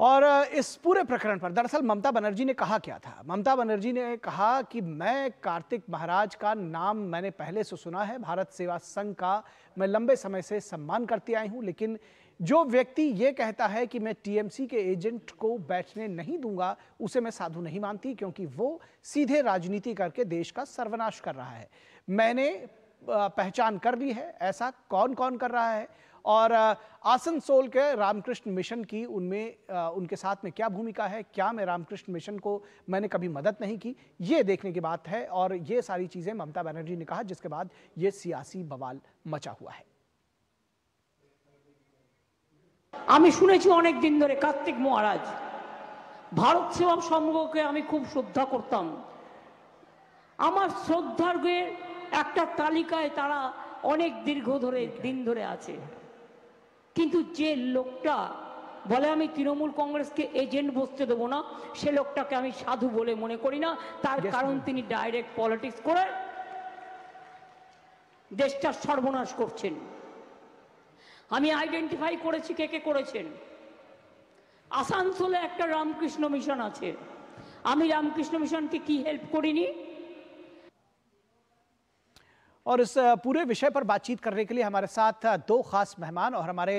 और इस पूरे प्रकरण पर दरअसल ममता बनर्जी ने कहा क्या था ममता बनर्जी ने कहा कि मैं कार्तिक महाराज का नाम मैंने पहले से सुना है भारत सेवा संघ का मैं लंबे समय से सम्मान करती आई हूं लेकिन जो व्यक्ति ये कहता है कि मैं टीएमसी के एजेंट को बैठने नहीं दूंगा उसे मैं साधु नहीं मानती क्योंकि वो सीधे राजनीति करके देश का सर्वनाश कर रहा है मैंने पहचान कर ली है ऐसा कौन कौन कर रहा है और आसनसोल के रामकृष्ण मिशन की उनमें उनके साथ में क्या भूमिका है क्या मैं रामकृष्ण मिशन को मैंने कभी मदद नहीं की ये देखने की बात है और ये सारी चीज़ें ममता बनर्जी ने कहा जिसके बाद ये सियासी बवाल मचा हुआ है আমি শুনেছি অনেক দিন ধরে কার্তিক মহারাজ ভারত সেবাম সংঘকে আমি খুব শ্রদ্ধা করতাম আমার শ্রদ্ধার্ঘের একটা তালিকায় তারা অনেক দীর্ঘ ধরে দিন ধরে আছে কিন্তু যে লোকটা বলে আমি তৃণমূল কংগ্রেসকে এজেন্ট বসতে দেবো না সে লোকটাকে আমি সাধু বলে মনে করি না তার কারণ তিনি ডাইরেক্ট পলিটিক্স করে দেশটার সর্বনাশ করছেন আমি আইডেন্টিফাই করেছি কে কে করেছেন আসানসোলে একটা রামকৃষ্ণ মিশন আছে আমি রামকৃষ্ণ মিশনকে কি হেল্প করিনি और इस पूरे विषय पर बातचीत करने के लिए हमारे साथ दो खास मेहमान और हमारे